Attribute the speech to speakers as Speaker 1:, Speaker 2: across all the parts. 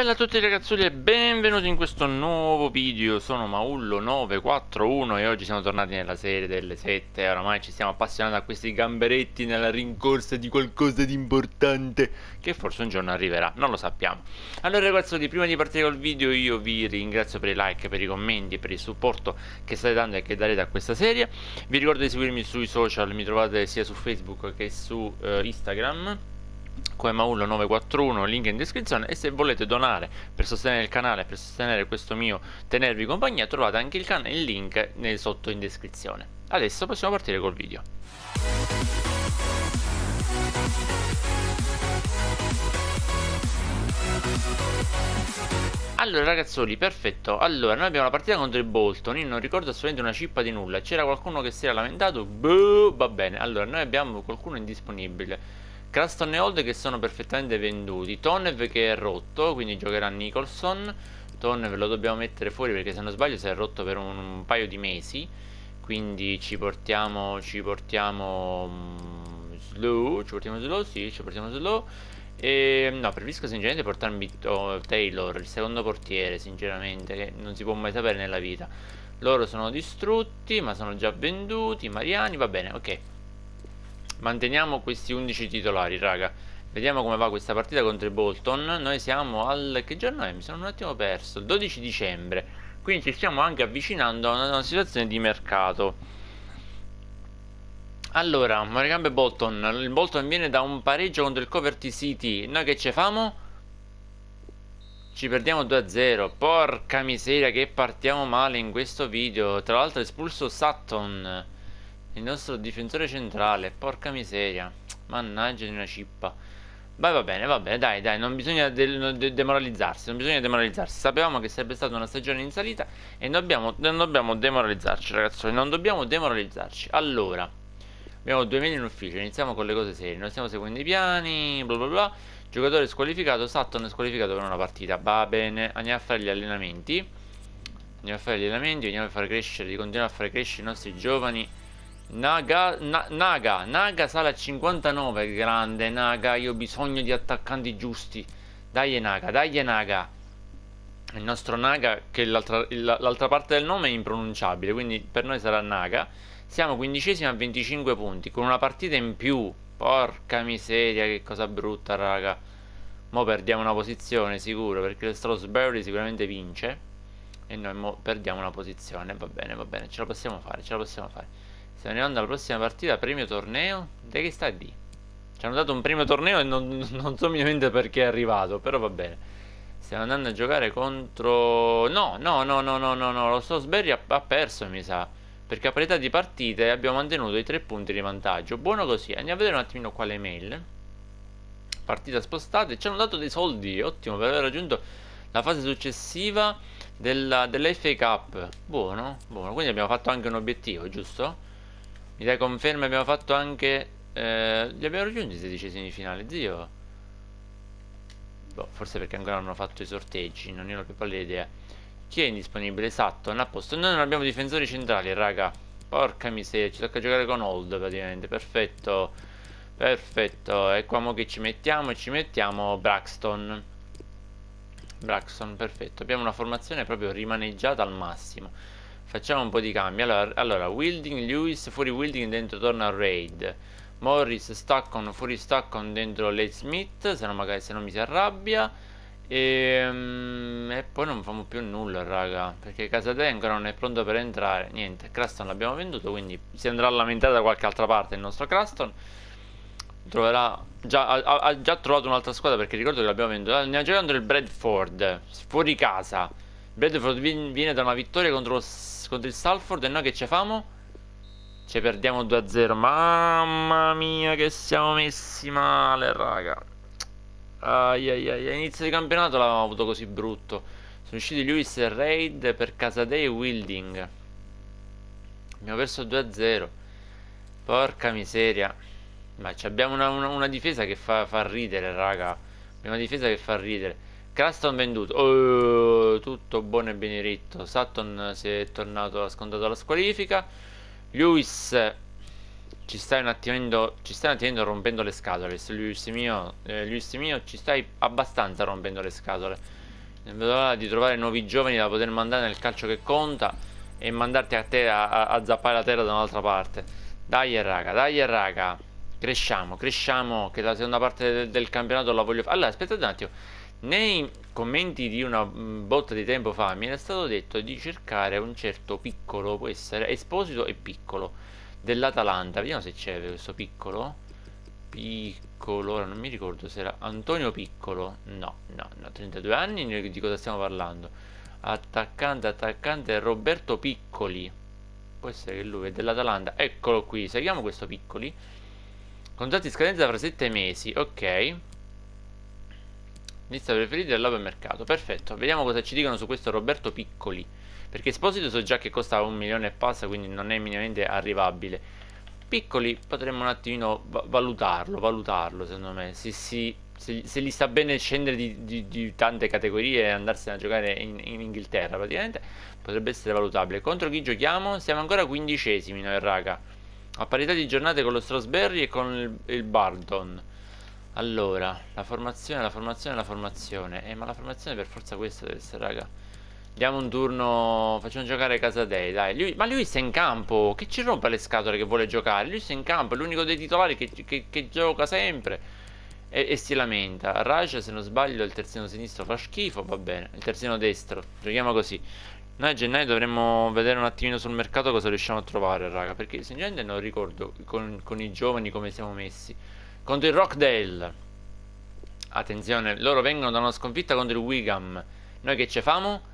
Speaker 1: bella a tutti ragazzuli e benvenuti in questo nuovo video, sono Maullo941 e oggi siamo tornati nella serie delle 7 oramai ci stiamo appassionando a questi gamberetti nella rincorsa di qualcosa di importante che forse un giorno arriverà, non lo sappiamo Allora ragazzoli, prima di partire col video io vi ringrazio per i like, per i commenti, per il supporto che state dando e che darete a questa serie Vi ricordo di seguirmi sui social, mi trovate sia su Facebook che su eh, Instagram coemaullo941, link in descrizione e se volete donare per sostenere il canale, per sostenere questo mio tenervi compagnia, trovate anche il, canale, il link sotto in descrizione. Adesso possiamo partire col video. Allora ragazzoli, perfetto. Allora, noi abbiamo la partita contro i Bolton. Io non ricordo assolutamente una cippa di nulla. C'era qualcuno che si era lamentato? Buh, va bene. Allora, noi abbiamo qualcuno indisponibile. Cranston e Old che sono perfettamente venduti, Tonev che è rotto, quindi giocherà Nicholson, Tonev lo dobbiamo mettere fuori perché se non sbaglio si è rotto per un, un paio di mesi, quindi ci portiamo, ci portiamo um, mm, Slow, ci portiamo Slow, sì, ci portiamo Slow, e, no, preferisco sinceramente portarmi oh, eh, Taylor, il secondo portiere, sinceramente, che non si può mai sapere nella vita. Loro sono distrutti, ma sono già venduti, Mariani, va bene, ok manteniamo questi 11 titolari, raga. Vediamo come va questa partita contro i Bolton. Noi siamo al... che giorno è? Mi sono un attimo perso. Il 12 dicembre. Quindi ci stiamo anche avvicinando a una, una situazione di mercato. Allora, Morigamba e Bolton. Il Bolton viene da un pareggio contro il Coverty City. Noi che ce famo? Ci perdiamo 2-0. Porca miseria che partiamo male in questo video. Tra l'altro è espulso Sutton. Il nostro difensore centrale, porca miseria. Mannaggia di una cippa. Vai va bene, va bene, dai, dai, non bisogna de de demoralizzarsi, non bisogna demoralizzarsi. Sapevamo che sarebbe stata una stagione in salita e non dobbiamo, non dobbiamo demoralizzarci, ragazzi, non dobbiamo demoralizzarci. Allora, abbiamo 2000 in ufficio, iniziamo con le cose serie, non stiamo seguendo i piani, bla bla bla. Giocatore squalificato, Sutton squalificato per una partita, va bene, andiamo a fare gli allenamenti. Andiamo a fare gli allenamenti, andiamo a far crescere, continuiamo a far crescere i nostri giovani Naga, na, Naga, Naga sale a 59, grande Naga, io ho bisogno di attaccanti giusti. Dai Naga, dai Naga. Il nostro Naga, che l'altra, parte del nome è impronunciabile, quindi per noi sarà Naga. Siamo quindicesimi a 25 punti, con una partita in più. Porca miseria, che cosa brutta, raga. Mo perdiamo una posizione, sicuro, perché il Strasbury sicuramente vince. E noi mo perdiamo una posizione, va bene, va bene, ce la possiamo fare, ce la possiamo fare. Stiamo arrivando alla prossima partita, premio torneo. De che sta lì? Ci hanno dato un primo torneo e non, non so minimamente perché è arrivato, però va bene. Stiamo andando a giocare contro... No, no, no, no, no, no, no. lo Sosberry ha, ha, perso mi sa. Perché a parità di partite abbiamo mantenuto i tre punti di vantaggio. Buono così, andiamo a vedere un attimino qua le mail. Partita spostata, ci hanno dato dei soldi, ottimo per aver raggiunto la fase successiva della, della Cup. Buono, buono, quindi abbiamo fatto anche un obiettivo, giusto? Mi dai conferma? Abbiamo fatto anche... Eh, li abbiamo raggiunti i sedicesimi di finale, zio. Boh, forse perché ancora non hanno fatto i sorteggi, non ne ho più pallida idea. Chi è indisponibile? Esatto, non ha posto. Noi non abbiamo difensori centrali, raga. Porca miseria, ci tocca giocare con Old praticamente. Perfetto. Perfetto. E qua mo che ci mettiamo? Ci mettiamo Braxton. Braxton, perfetto. Abbiamo una formazione proprio rimaneggiata al massimo. Facciamo un po' di cambi. Allora, allora Wilding, Lewis, fuori Wilding, dentro torna Raid. Morris, Staccon, fuori Staccon, dentro Late Smith, se no magari se no mi si arrabbia. E, ehm, e, poi non facciamo più nulla, raga, perché Casa Dei ancora non è pronto per entrare. Niente, Craston l'abbiamo venduto, quindi si andrà a lamentare da qualche altra parte il nostro Craston. Troverà già, ha, ha già trovato un'altra squadra perché ricordo che l'abbiamo venduto. Ne ha giocato il Bradford, fuori casa. Bradford viene da una vittoria contro, contro il Salford e noi che ci famo? Ci perdiamo 2-0. Mamma mia che siamo messi male, raga. Ai ai ai, all'inizio di campionato l'avevamo avuto così brutto. Sono usciti Lewis e Raid per Casadei e Wilding. Abbiamo perso 2-0. Porca miseria. Ma abbiamo una, una, una, difesa che fa, fa ridere, raga. Abbiamo una difesa che fa ridere. Claston venduto. Oh, tutto buono e benedetto. Sutton si è tornato, ha scontato la squalifica. Lewis ci stai un attimino, ci stai un attimino rompendo le scatole. Lewis mio, eh, Lewis mio, ci stai abbastanza rompendo le scatole. Non vedo l'ora di trovare nuovi giovani da poter mandare nel calcio che conta e mandarti a te a, a zappare la terra da un'altra parte. Dai raga, dai raga. Cresciamo, cresciamo, che la seconda parte del, del campionato la voglio fare. Allora, aspettate un attimo. Nei commenti di una mm, botta di tempo fa mi era stato detto di cercare un certo piccolo, può essere Esposito e piccolo, dell'Atalanta. Vediamo se c'è questo piccolo. Piccolo, ora non mi ricordo se era Antonio Piccolo. No, no, no, 32 anni, di cosa stiamo parlando? Attaccante, attaccante Roberto Piccoli. Può essere che lui è dell'Atalanta. Eccolo qui, seguiamo questo Piccoli. Contratti scadenza fra 7 mesi, ok. Lista preferita del Lab Mercato. Perfetto, vediamo cosa ci dicono su questo Roberto Piccoli. Perché Esposito so già che costa un milione e passa, quindi non è minimamente arrivabile. Piccoli potremmo un attimino valutarlo, valutarlo secondo me. Se, si, se, se gli sta bene scendere di, di, di, tante categorie e andarsene a giocare in, in, Inghilterra praticamente, potrebbe essere valutabile. Contro chi giochiamo? Siamo ancora quindicesimi noi raga. A parità di giornate con lo Strasberry e con il, il Bardon. Allora, la formazione, la formazione, la formazione. Eh, ma la formazione per forza questa deve essere, raga. Diamo un turno, facciamo giocare Casadei, dai. Lui, ma lui sta in campo, che ci rompe le scatole che vuole giocare? Lui sta in campo, è l'unico dei titolari che, che, che gioca sempre. E, e, si lamenta. Raja, se non sbaglio, il terzino sinistro fa schifo, va bene. Il terzino destro, giochiamo così. Noi a gennaio dovremmo vedere un attimino sul mercato cosa riusciamo a trovare, raga. Perché sinceramente non ricordo con, con i giovani come siamo messi contro il Rockdale. Attenzione, loro vengono da una sconfitta contro il Wigan. Noi che ci famo?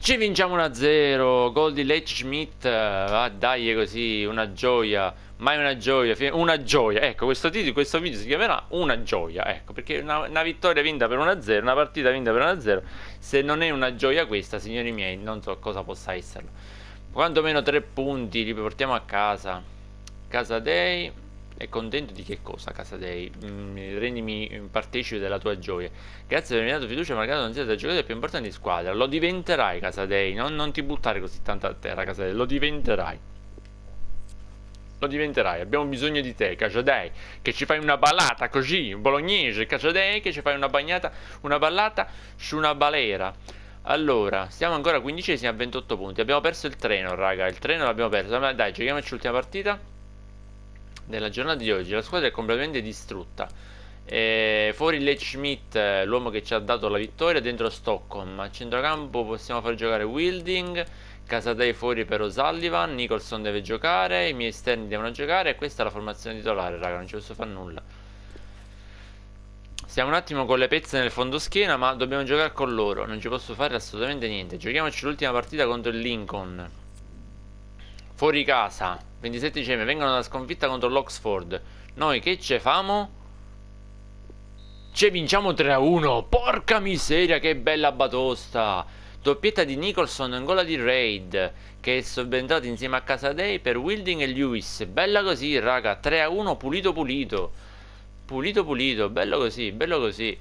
Speaker 1: Ci vinciamo 1-0. Gol di Lech Schmidt. Eh, va ah, dai, così, una gioia. Mai una gioia, una gioia. Ecco, questo, titolo, questo video si chiamerà Una gioia. Ecco, perché una, una vittoria vinta per 1-0, una partita vinta per 1-0. Se non è una gioia questa, signori miei, non so cosa possa esserlo. Quanto meno 3 punti li portiamo a casa. Casa Dei. E contento di che cosa, casa dei? Mm, rendimi partecipe della tua gioia. Grazie per avermi dato fiducia, malgrado non sia da giocatore più importante di squadra. Lo diventerai, casa dei. Non, non ti buttare così tanto a terra, casa dei. Lo diventerai. Lo diventerai. Abbiamo bisogno di te, casa dei. Che ci fai una ballata così, bolognese, casa dei. Che ci fai una bagnata, una ballata su una balera. Allora, siamo ancora quindicesimi a 28 punti. Abbiamo perso il treno, raga. Il treno l'abbiamo perso. Ma dai, giochiamoci l'ultima partita nella giornata di oggi la squadra è completamente distrutta. E fuori Lech Schmidt, eh, l'uomo che ci ha dato la vittoria, dentro Stockholm. A centrocampo possiamo far giocare Wilding, Casadei fuori per O'Sullivan, Nicholson deve giocare, i miei esterni devono giocare e questa è la formazione titolare, raga, non ci posso fare nulla. Siamo un attimo con le pezze nel fondo schiena, ma dobbiamo giocare con loro, non ci posso fare assolutamente niente. Giochiamoci l'ultima partita contro il Lincoln. Fuori casa, 27 dicembre vengono dalla sconfitta contro l'Oxford. Noi che ce famo? Ce vinciamo 3-1. a Porca miseria, che bella batosta. Doppietta di Nicholson in gola di Raid, che è subentrato insieme a Casadei per Wilding e Lewis. Bella così, raga. 3-1 a pulito pulito. Pulito pulito, bello così, bello così.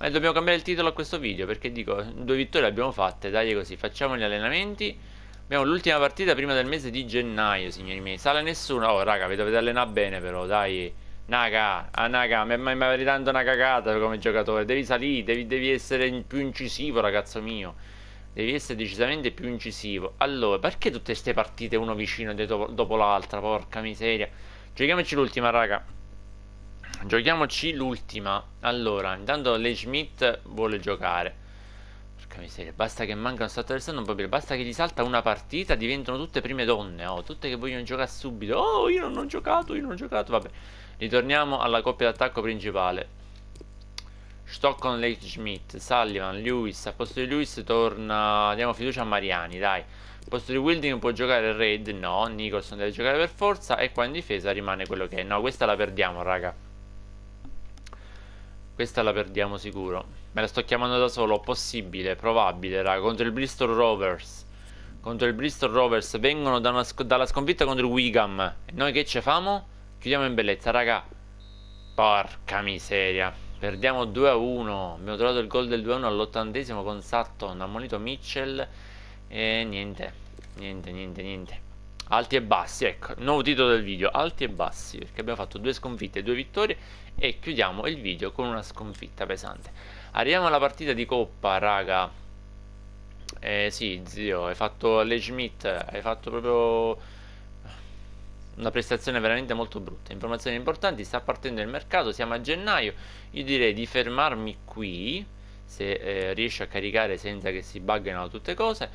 Speaker 1: E dobbiamo cambiare il titolo a questo video perché dico, due vittorie le abbiamo fatte, dai così, facciamo gli allenamenti. Abbiamo l'ultima partita prima del mese di gennaio, signori miei. Sale nessuno. Oh, raga, vi dovete allenare bene, però, dai. Naga, ah, Naga, mi mai tanto una cagata come giocatore. Devi salire, devi, devi essere più incisivo, ragazzo mio. Devi essere decisamente più incisivo. Allora, perché tutte queste partite uno vicino dopo, dopo l'altra? Porca miseria. Giochiamoci l'ultima, raga. Giochiamoci l'ultima. Allora, intanto lei Schmidt vuole giocare. Porca miseria, basta che manca un salto del sanno proprio, basta che gli salta una partita, diventano tutte prime donne, oh, tutte che vogliono giocare subito. Oh, io non ho giocato, io non ho giocato, vabbè. Ritorniamo alla coppia d'attacco principale. Stockholm, Lake Schmidt, Sullivan, Lewis, a posto di Lewis torna, diamo fiducia a Mariani, dai. A posto di Wilding può giocare Raid, no, Nicholson deve giocare per forza e qua in difesa rimane quello che è. No, questa la perdiamo, raga. Questa la perdiamo sicuro. Me la sto chiamando da solo, possibile, probabile, raga, contro il Bristol Rovers. Contro il Bristol Rovers vengono da sc dalla sconfitta contro il Wigan. E noi che ci famo? Chiudiamo in bellezza, raga. Porca miseria. Perdiamo 2 a 1. Abbiamo trovato il gol del 2 a 1 all'ottantesimo con Sutton, ammonito Mitchell. E niente, niente, niente, niente. Alti e bassi, ecco, nuovo titolo del video, alti e bassi, perché abbiamo fatto due sconfitte, due vittorie e chiudiamo il video con una sconfitta pesante. Arriviamo alla partita di coppa, raga. Eh sì, zio, hai fatto alle Schmidt, hai fatto proprio una prestazione veramente molto brutta. Informazioni importanti, sta partendo il mercato, siamo a gennaio, io direi di fermarmi qui, se eh, riesci a caricare senza che si buggano tutte cose,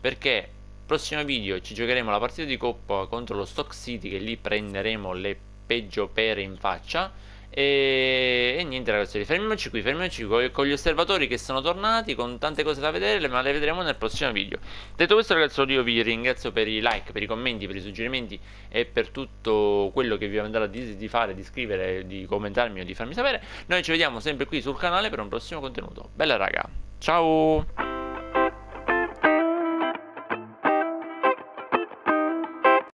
Speaker 1: perché prossimo video ci giocheremo la partita di coppa contro lo Stock City che lì prenderemo le peggio pere in faccia e, e niente ragazzi, fermiamoci qui, fermiamoci qui con gli osservatori che sono tornati, con tante cose da vedere, ma le vedremo nel prossimo video. Detto questo ragazzi, io vi ringrazio per i like, per i commenti, per i suggerimenti e per tutto quello che vi andrà di, di fare, di scrivere, di commentarmi o di farmi sapere. Noi ci vediamo sempre qui sul canale per un prossimo contenuto. Bella raga, ciao!